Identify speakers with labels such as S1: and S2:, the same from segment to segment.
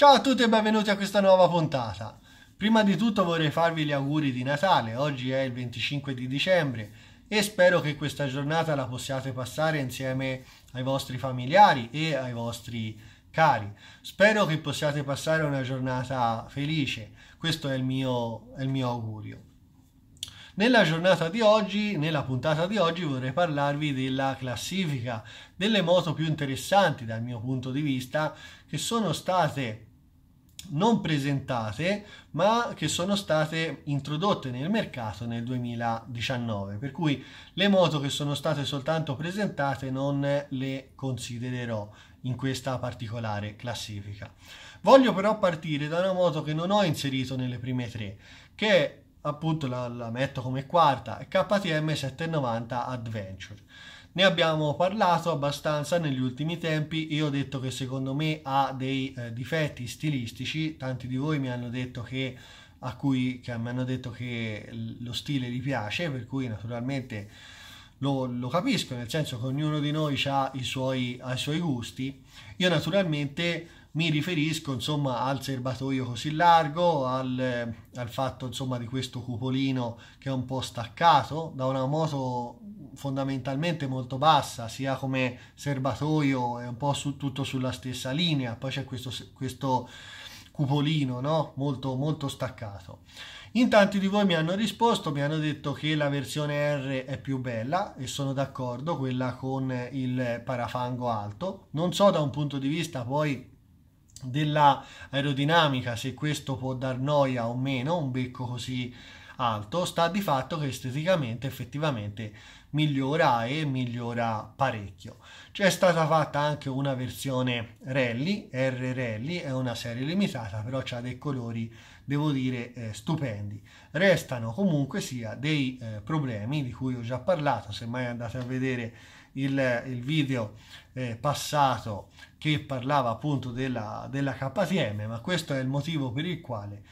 S1: Ciao a tutti e benvenuti a questa nuova puntata. Prima di tutto vorrei farvi gli auguri di Natale, oggi è il 25 di dicembre e spero che questa giornata la possiate passare insieme ai vostri familiari e ai vostri cari. Spero che possiate passare una giornata felice, questo è il mio, è il mio augurio. Nella giornata di oggi, nella puntata di oggi vorrei parlarvi della classifica delle moto più interessanti dal mio punto di vista che sono state non presentate ma che sono state introdotte nel mercato nel 2019 per cui le moto che sono state soltanto presentate non le considererò in questa particolare classifica voglio però partire da una moto che non ho inserito nelle prime tre che appunto la, la metto come quarta KTM 790 Adventure ne abbiamo parlato abbastanza negli ultimi tempi, io ho detto che secondo me ha dei eh, difetti stilistici, tanti di voi mi hanno detto che a cui che mi hanno detto che lo stile gli piace, per cui naturalmente lo, lo capisco, nel senso che ognuno di noi ha i suoi, ha i suoi gusti. Io naturalmente mi riferisco insomma al serbatoio così largo, al, al fatto insomma di questo cupolino che è un po' staccato da una moto fondamentalmente molto bassa, sia come serbatoio è un po' su, tutto sulla stessa linea, poi c'è questo, questo cupolino no? molto, molto staccato. In tanti di voi mi hanno risposto, mi hanno detto che la versione R è più bella e sono d'accordo, quella con il parafango alto. Non so da un punto di vista poi dell'aerodinamica se questo può dar noia o meno, un becco così alto, sta di fatto che esteticamente effettivamente migliora e migliora parecchio. C'è stata fatta anche una versione rally, R rally, è una serie limitata, però ha dei colori, devo dire, eh, stupendi. Restano comunque sia dei eh, problemi di cui ho già parlato, se mai andate a vedere il, il video eh, passato che parlava appunto della, della KTM, ma questo è il motivo per il quale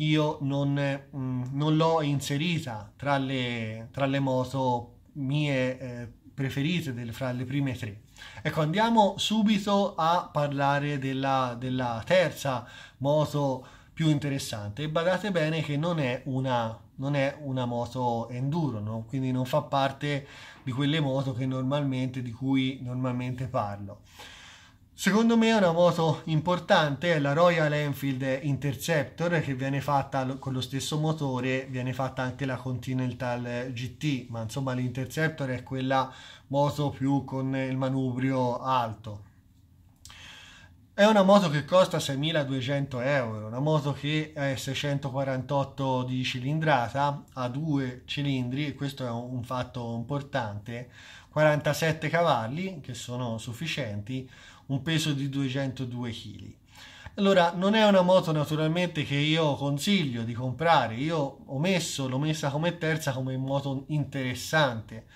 S1: io non, mm, non l'ho inserita tra le, tra le, moto mie eh, preferite, del, fra le prime tre. Ecco, andiamo subito a parlare della, della terza moto più interessante badate bene che non è una, non è una moto enduro, no? quindi non fa parte di quelle moto che normalmente, di cui normalmente parlo. Secondo me è una moto importante è la Royal Enfield Interceptor che viene fatta con lo stesso motore, viene fatta anche la Continental GT, ma insomma l'Interceptor è quella moto più con il manubrio alto. È una moto che costa 6.200 euro, una moto che è 648 di cilindrata, ha due cilindri, e questo è un fatto importante, 47 cavalli che sono sufficienti, un peso di 202 kg. Allora, non è una moto naturalmente che io consiglio di comprare, io ho messo, l'ho messa come terza come moto interessante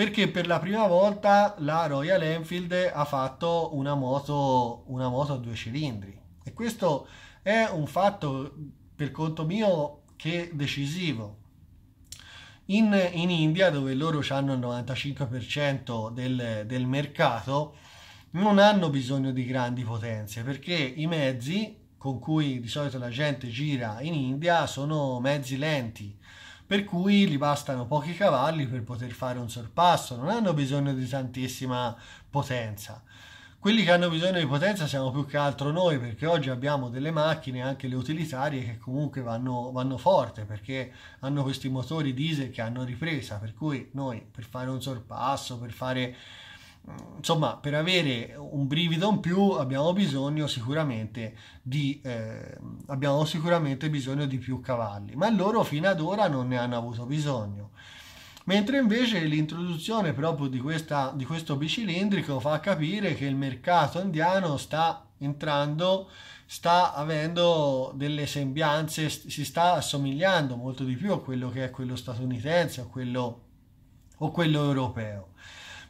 S1: perché per la prima volta la Royal Enfield ha fatto una moto, una moto a due cilindri e questo è un fatto per conto mio che decisivo. In, in India, dove loro hanno il 95% del, del mercato, non hanno bisogno di grandi potenze perché i mezzi con cui di solito la gente gira in India sono mezzi lenti per cui gli bastano pochi cavalli per poter fare un sorpasso, non hanno bisogno di tantissima potenza. Quelli che hanno bisogno di potenza siamo più che altro noi, perché oggi abbiamo delle macchine, anche le utilitarie, che comunque vanno, vanno forte, perché hanno questi motori diesel che hanno ripresa, per cui noi per fare un sorpasso, per fare insomma, per avere un brivido in più abbiamo bisogno sicuramente di, eh, abbiamo sicuramente bisogno di più cavalli, ma loro fino ad ora non ne hanno avuto bisogno. Mentre invece l'introduzione proprio di, questa, di questo bicilindrico fa capire che il mercato indiano sta entrando, sta avendo delle sembianze, si sta assomigliando molto di più a quello che è quello statunitense, a quello, o quello europeo.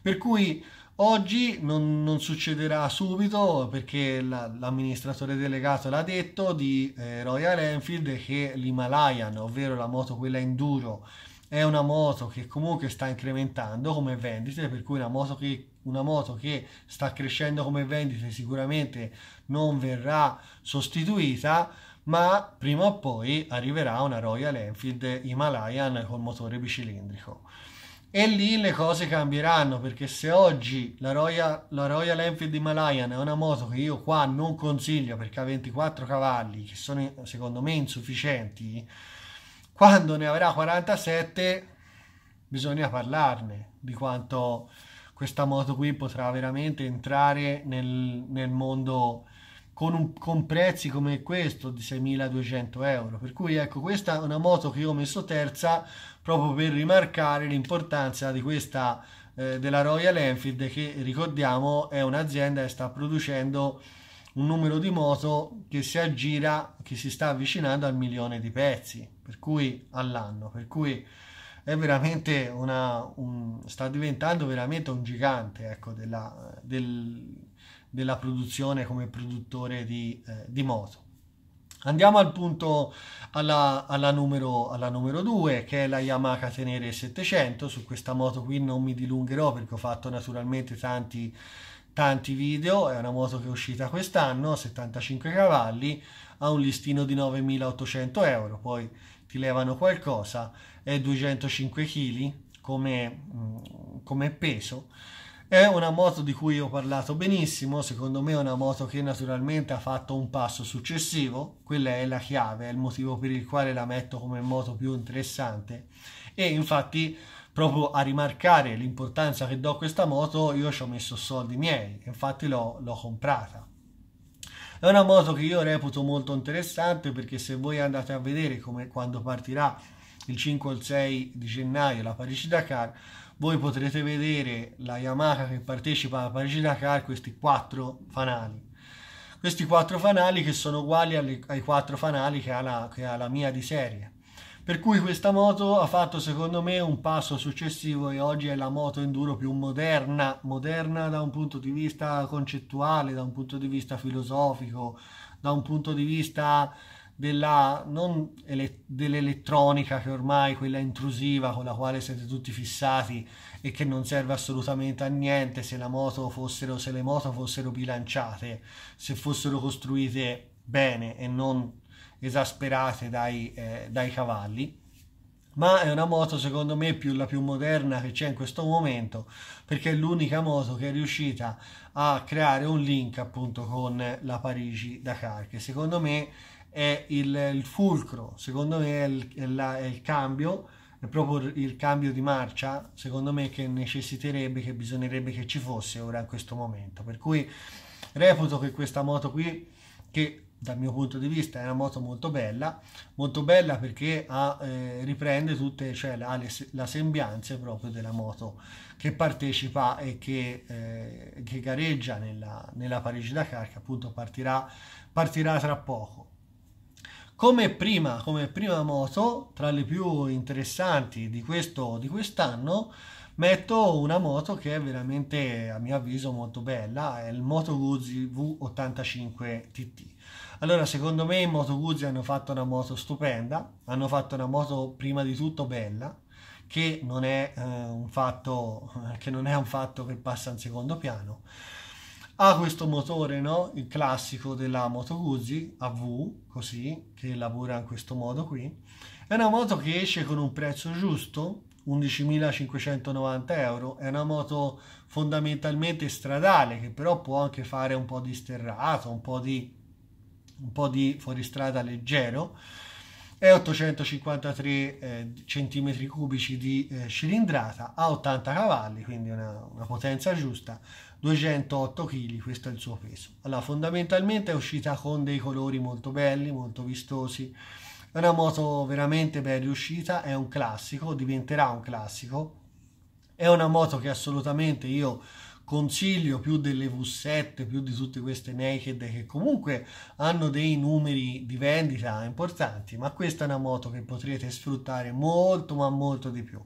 S1: Per cui Oggi non, non succederà subito perché la, l'amministratore delegato l'ha detto di eh, Royal Enfield che l'Himalayan, ovvero la moto quella enduro, è una moto che comunque sta incrementando come vendite, per cui una moto che, una moto che sta crescendo come vendite sicuramente non verrà sostituita, ma prima o poi arriverà una Royal Enfield Himalayan col motore bicilindrico. E lì le cose cambieranno perché se oggi la Royal, la Royal Enfield Himalayan è una moto che io qua non consiglio perché ha 24 cavalli che sono secondo me insufficienti, quando ne avrà 47 bisogna parlarne di quanto questa moto qui potrà veramente entrare nel, nel mondo con, un, con prezzi come questo di 6.200 euro. Per cui ecco, questa è una moto che io ho messo terza proprio per rimarcare l'importanza di questa eh, della Royal Enfield che ricordiamo è un'azienda che sta producendo un numero di moto che si aggira, che si sta avvicinando al milione di pezzi, per cui all'anno, per cui è veramente una, un, sta diventando veramente un gigante ecco, della, del, della produzione come produttore di, eh, di moto. Andiamo al punto alla, alla, numero, alla, numero, 2 che è la Yamaha Tenere 700, su questa moto qui non mi dilungherò perché ho fatto naturalmente tanti, tanti video, è una moto che è uscita quest'anno, 75 cavalli, ha un listino di 9.800 euro, poi ti levano qualcosa, è 205 kg come, mm, come peso è una moto di cui ho parlato benissimo, secondo me è una moto che naturalmente ha fatto un passo successivo, quella è la chiave, è il motivo per il quale la metto come moto più interessante e infatti proprio a rimarcare l'importanza che do a questa moto io ci ho messo soldi miei, infatti l'ho, l'ho comprata. È una moto che io reputo molto interessante perché se voi andate a vedere come quando partirà il 5 o il 6 di gennaio la Parigi Dakar, voi potrete vedere la Yamaha che partecipa alla Parigi Dakar questi quattro fanali questi quattro fanali che sono uguali alle, ai quattro fanali che ha, la, che ha la mia di serie per cui questa moto ha fatto secondo me un passo successivo e oggi è la moto enduro più moderna, moderna da un punto di vista concettuale, da un punto di vista filosofico, da un punto di vista della, non dell'elettronica che ormai quella intrusiva con la quale siete tutti fissati e che non serve assolutamente a niente se, la moto fossero, se le moto fossero bilanciate, se fossero costruite bene e non esasperate dai, eh, dai cavalli ma è una moto secondo me più, la più moderna che c'è in questo momento perché è l'unica moto che è riuscita a creare un link appunto con la Parigi Dakar che secondo me è il, il fulcro, secondo me è il, è la, è il cambio, è proprio il cambio di marcia, secondo me che necessiterebbe, che bisognerebbe che ci fosse ora in questo momento. Per cui reputo che questa moto qui, che dal mio punto di vista è una moto molto bella, molto bella perché ha, eh, riprende tutte, cioè ha le, la sembianze proprio della moto che partecipa e che, eh, che gareggia nella, nella Parigi-Dakar che appunto partirà, partirà tra poco. Come prima, come prima moto, tra le più interessanti di, questo, di quest'anno, metto una moto che è veramente a mio avviso molto bella, è il Moto Guzzi V85 TT. Allora, secondo me i Moto Guzzi hanno fatto una moto stupenda, hanno fatto una moto prima di tutto bella, che non è, eh, un, fatto, che non è un fatto che passa in secondo piano ha questo motore, no? il classico della Moto Guzzi AV, così, che lavora in questo modo qui. È una moto che esce con un prezzo giusto, 11.590 euro, è una moto fondamentalmente stradale che però può anche fare un po' di sterrato, un po' di, un po di fuoristrada leggero e 853 eh, cm 3 di eh, cilindrata a 80 cavalli, quindi una, una potenza giusta, 208 kg, questo è il suo peso. Allora, fondamentalmente è uscita con dei colori molto belli, molto vistosi, è una moto veramente ben riuscita, è un classico, diventerà un classico, è una moto che assolutamente io Consiglio più delle V7, più di tutte queste naked che comunque hanno dei numeri di vendita importanti, ma questa è una moto che potrete sfruttare molto ma molto di più.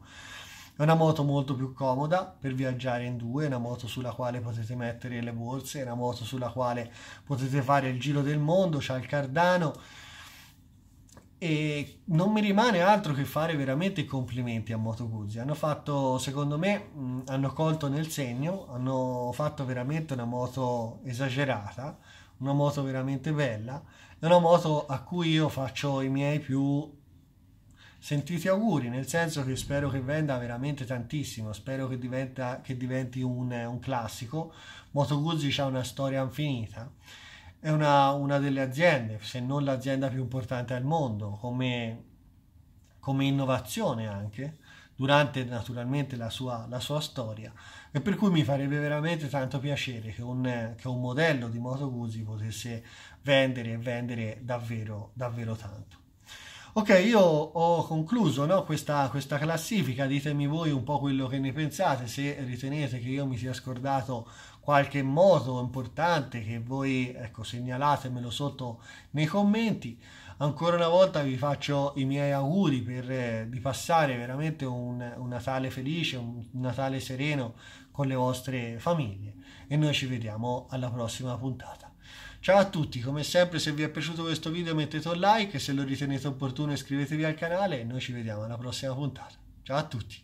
S1: È una moto molto più comoda per viaggiare in due, è una moto sulla quale potete mettere le borse, è una moto sulla quale potete fare il giro del mondo, c'è il cardano, e non mi rimane altro che fare veramente i complimenti a Moto Guzzi. Hanno fatto, secondo me, mm, hanno colto nel segno, hanno fatto veramente una moto esagerata, una moto veramente bella, è una moto a cui io faccio i miei più sentiti auguri, nel senso che spero che venda veramente tantissimo, spero che, diventa, che diventi un, un classico. Moto Guzzi ha una storia infinita è una, una, delle aziende, se non l'azienda più importante al mondo, come, come innovazione anche, durante naturalmente la sua, la sua, storia e per cui mi farebbe veramente tanto piacere che un, che un modello di Moto Guzzi potesse vendere e vendere davvero, davvero tanto. Ok, io ho concluso no, questa, questa, classifica, ditemi voi un po' quello che ne pensate, se ritenete che io mi sia scordato qualche moto importante che voi ecco, segnalatemelo sotto nei commenti. Ancora una volta vi faccio i miei auguri per, eh, di passare veramente un, un Natale felice, un Natale sereno con le vostre famiglie e noi ci vediamo alla prossima puntata. Ciao a tutti, come sempre se vi è piaciuto questo video mettete un like, se lo ritenete opportuno iscrivetevi al canale e noi ci vediamo alla prossima puntata. Ciao a tutti!